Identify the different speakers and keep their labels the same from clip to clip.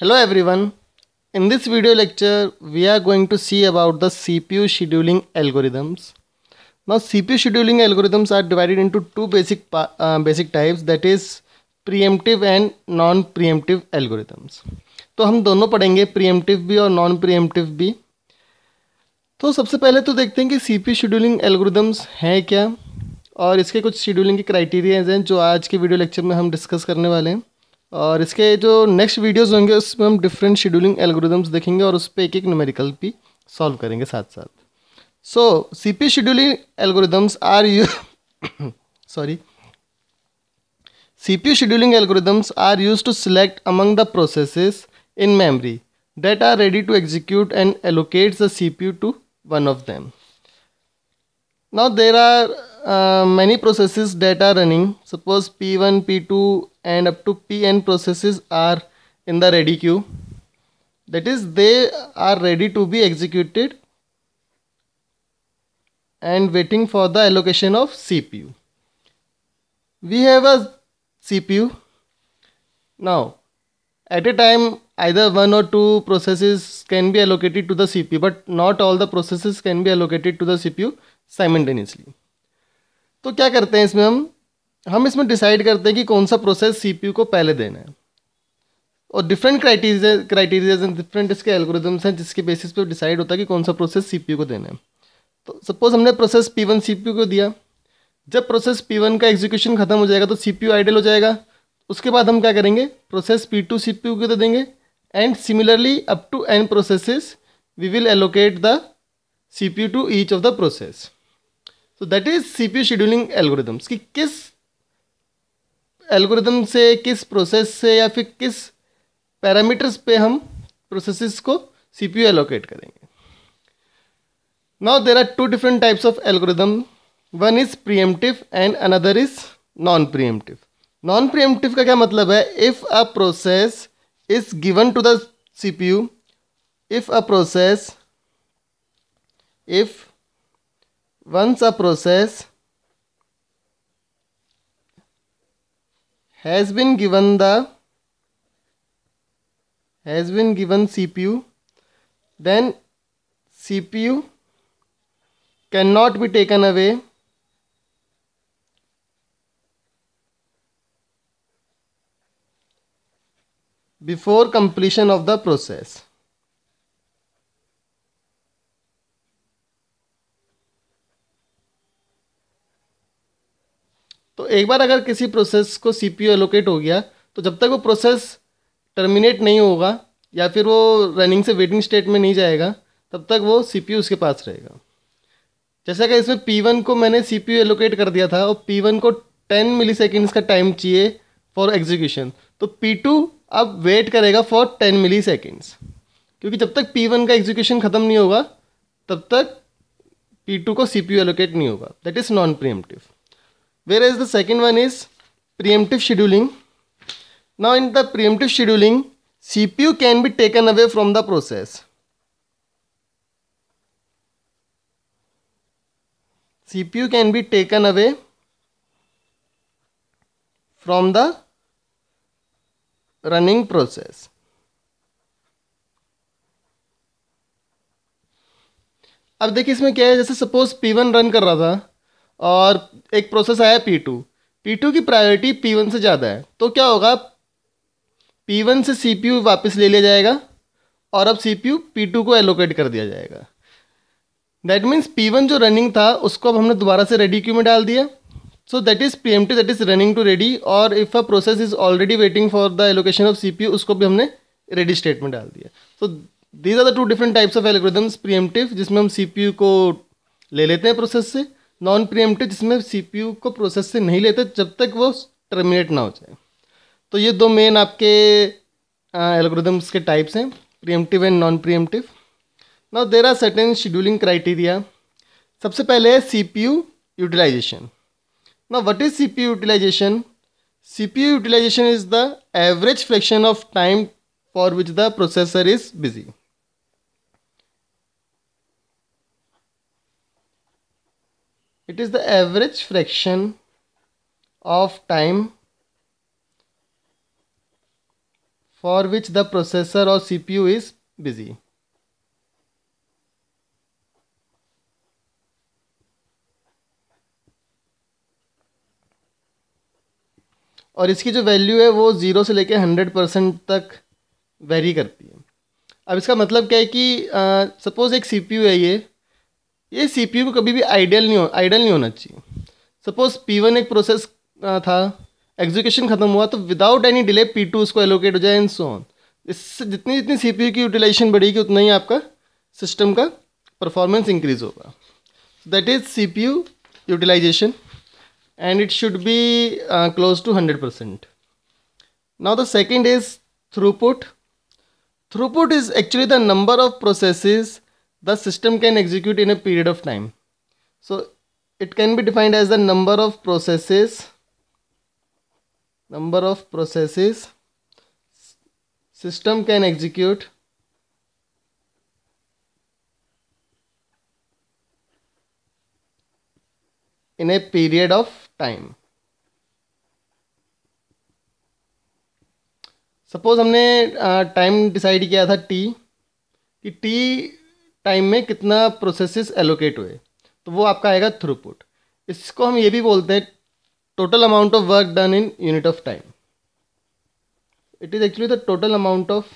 Speaker 1: Hello everyone. In this video lecture, we are going to see about the CPU scheduling algorithms. Now, CPU scheduling algorithms are divided into two basic uh, basic types that is preemptive and non-preemptive algorithms. तो हम दोनों पढ़ेंगे preemptive भी और non-preemptive भी तो सबसे पहले तो देखते हैं कि CPU scheduling algorithms हैं क्या और इसके कुछ scheduling के क्राइटेरियाज हैं जो आज के वीडियो लेक्चर में हम डिस्कस करने वाले हैं और इसके जो नेक्स्ट वीडियोज होंगे उसमें हम डिफरेंट शेड्यूलिंग एल्गोरिदम्स देखेंगे और उस पर एक एक न्यूमेरिकल भी सॉल्व करेंगे साथ साथ so C P scheduling algorithms are you sorry C P scheduling algorithms are used to select among the process in memory that are ready to execute and allocate the C P U to one of them now there are many process that are running suppose P one P two and up to pn processes are in the ready queue that is they are ready to be executed and waiting for the allocation of CPU. We have a CPU. Now at a time either one or two processes can be allocated to the CPU but not all the processes can be allocated to the CPU simultaneously. तो क्या करते हैं इसमें हम हम इसमें decide करते हैं कि कौन सा प्रोसेस सीपीयू को पहले देना है और different criteria criterias and different इसके एल्गोरिदम्स हैं जिसके बेसिस पे डिसाइड होता है कि कौन सा प्रोसेस सीपीयू को देना है तो सपोज हमने प्रोसेस पी वन को दिया जब प्रोसेस पी वन का एग्जीक्यूशन खत्म हो जाएगा तो सी पी हो जाएगा उसके बाद हम क्या करेंगे process P two C P को दे देंगे and similarly up to N processes we will allocate the C P to each of the process so that is C P U scheduling algorithms कि किस एल्गोरिदम से किस process से या फिर किस पैरामीटर्स पे हम प्रोसेसेस को सीपीयू एलोकेट करेंगे now there are two different types of algorithm one is preemptive and another is non preemptive non preemptive का क्या मतलब है if a process is given to the CPU if a process if once a process has been given the has been given CPU then CPU cannot be taken away before completion of the process. एक बार अगर किसी process को C P allocate हो गया तो जब तक वो प्रोसेस टर्मिनेट नहीं होगा या फिर वो रनिंग से वेटिंग स्टेट में नहीं जाएगा तब तक वो सी पी उसके पास रहेगा जैसा कि इसमें पी वन को मैंने सी पी एलोकेट कर दिया था और पी वन को टेन मिली सेकेंड्स का टाइम चाहिए फॉर एग्जीक्यूशन तो पी टू अब वेट करेगा फॉर टेन मिली सेकेंड्स क्योंकि जब तक पी वन का एग्जीक्यूशन ख़त्म नहीं होगा तब तक पी टू को सी पी एलोकेट नहीं होगा that is non preemptive whereas the second one is preemptive scheduling now in the preemptive scheduling cpu can be taken away from the process cpu can be taken away from the running process अब देखिए इसमें क्या है जैसे suppose P1 run कर रहा था और एक प्रोसेस आया पी टू पी टू की प्रायोरिटी पी वन से ज़्यादा है तो क्या होगा पी वन से सी पी यू वापस ले लिया जाएगा और अब C P U P two को एलोकेट कर दिया जाएगा दैट मीन्स पी वन जो रनिंग था उसको अब हमने दोबारा से रेडी क्यू में डाल दिया so that is P M T that is running to ready और if a process is already waiting for the allocation of C P U उसको भी हमने रेडी स्टेट में डाल दिया so these are the two different types of algorithms preemptive जिसमें हम सी P you को ले लेते हैं प्रोसेस से नॉन प्रियमटिव जिसमें सी को प्रोसेस से नहीं लेते जब तक वो टर्मिनेट ना हो जाए तो ये दो मेन आपके एल्गोरिदम्स के टाइप्स हैं प्रियमटिव एंड नॉन प्रियमटिव ना there are certain scheduling criteria सबसे पहले है सी पी यू यूटिलाइजेशन ना what is C P U utilization C P U utilization is the average fraction of time for which the processor is busy it is the average fraction of time for which the processor or CPU is busy. और इसकी जो value है वो zero से लेके hundred percent तक very करती है अब इसका मतलब क्या है कि सपोज़ एक सीपीयू है ये ये सी को कभी भी आइडियल नहीं हो आइडियल नहीं होना चाहिए सपोज पी एक प्रोसेस था एग्जीक्यूशन खत्म हुआ तो without any delay P two उसको एलोकेट हो जाए एंड सो ऑन इससे जितनी जितनी सी की यूटिलाइजेशन बढ़ेगी उतना ही आपका सिस्टम का परफॉर्मेंस इंक्रीज होगा that is C P U utilization and it should be close to hundred percent now the second is throughput throughput is actually the number of processes the system can execute in a period of time so it can be defined as the number of processes number of processes system can execute in a period of time suppose हमने time uh, decide किया था T कि T time में कितना processes allocate हुए तो वो आपका आएगा थ्रूपुट इसको हम ये भी बोलते हैं total amount of work done in unit of time it is actually the total amount of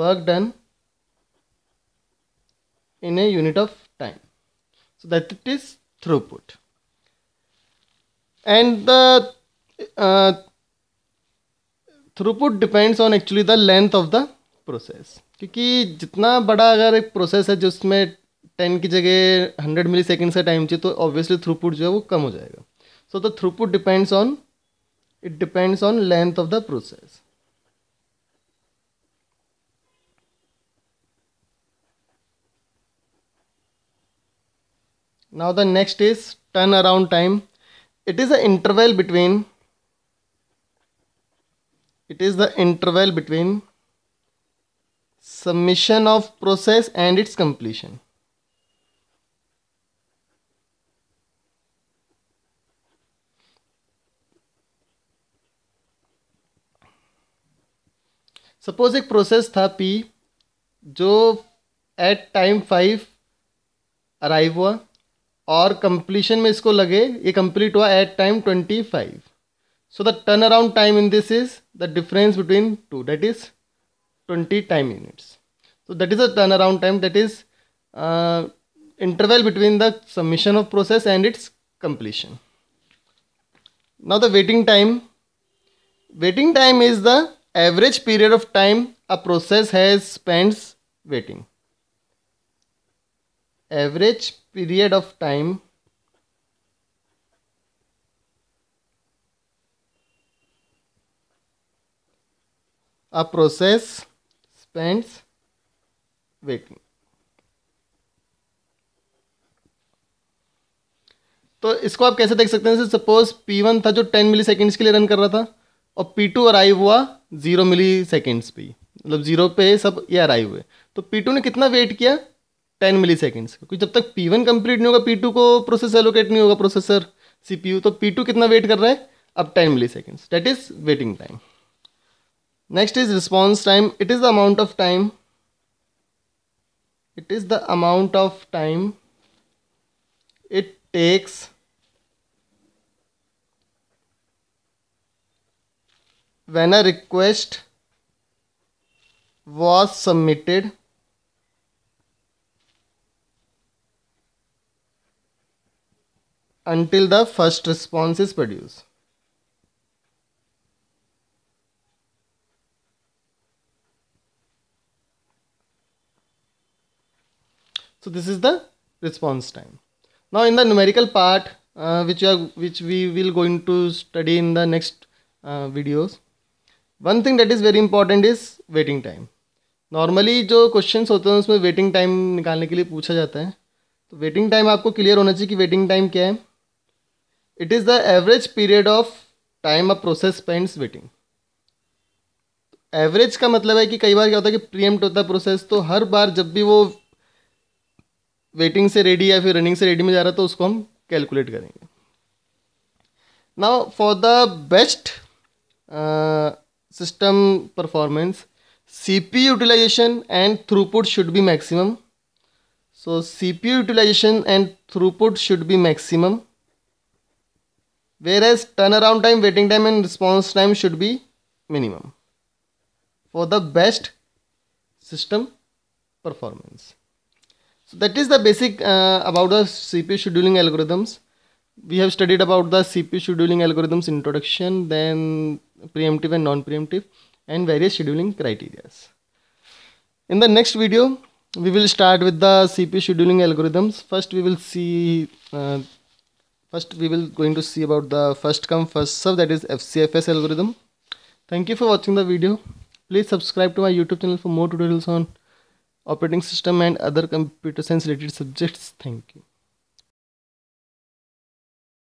Speaker 1: work done in a unit of time so that it is throughput and the throughput depends on actually the length of the process क्योंकि जितना बड़ा अगर एक process है जिसमें ten की जगह hundred millisecond का टाइम चाहिए तो ऑब्वियसली थ्रूपुट जो है वो कम हो जाएगा so the throughput depends on it depends on length of the process now the next is around time it is a interval between it is the interval between submission of process and its completion suppose एक process था P जो at time five arrive हुआ और completion में इसको लगे ये complete हुआ at time twenty five so the turnaround time in this is the difference between two that is 20 time units. So that is a turnaround time that is uh, interval between the submission of process and its completion. Now the waiting time. Waiting time is the average period of time a process has spends waiting. Average period of time a process plants waiting तो इसको आप कैसे देख सकते हैं suppose P1 था जो 10 मिली seconds के लिए रन कर रहा था और P2 अराइव हुआ जीरो मिली सेकेंड्स पे मतलब जीरो पे सब ये अराइव हुए तो P2 ने कितना वेट किया 10 मिली सेकेंड्स क्योंकि जब तक P1 कंप्लीट नहीं होगा P2 को प्रोसेस एलोकेट नहीं होगा प्रोसेसर सीपीयू तो P2 कितना वेट कर रहा है अब 10 milliseconds that is waiting time Next is response time. It is the amount of time. It is the amount of time it takes when a request was submitted until the first response is produced. So this is the response time. Now in the numerical part uh, which, are, which we will going to study in the next uh, videos. One thing that is very important is waiting time. Normally जो questions होते हैं उसमें waiting time निकालने के लिए पूछा जाता है तो वेटिंग टाइम आपको क्लियर होना चाहिए कि वेटिंग टाइम क्या है it is the average period of time a process spends waiting average का मतलब है कि कई बार क्या होता है कि प्रीएम्प्ट होता है प्रोसेस तो हर बार जब भी वो वेटिंग से रेडी या फिर रनिंग से रेडी में जा रहा तो उसको हम कैलकुलेट करेंगे now for the best system performance C P utilization and throughput should be maximum so C P utilization and throughput should be maximum whereas turnaround time waiting time and response time should be minimum for the best system performance So that is the basic uh, about the CPU scheduling algorithms. We have studied about the CPU scheduling algorithms introduction, then preemptive and non-preemptive and various scheduling criteria. In the next video, we will start with the CPU scheduling algorithms. First, we will see, uh, first we will going to see about the first come first serve that is FCFS algorithm. Thank you for watching the video. Please subscribe to my YouTube channel for more tutorials on operating system and other computer science related subjects thank you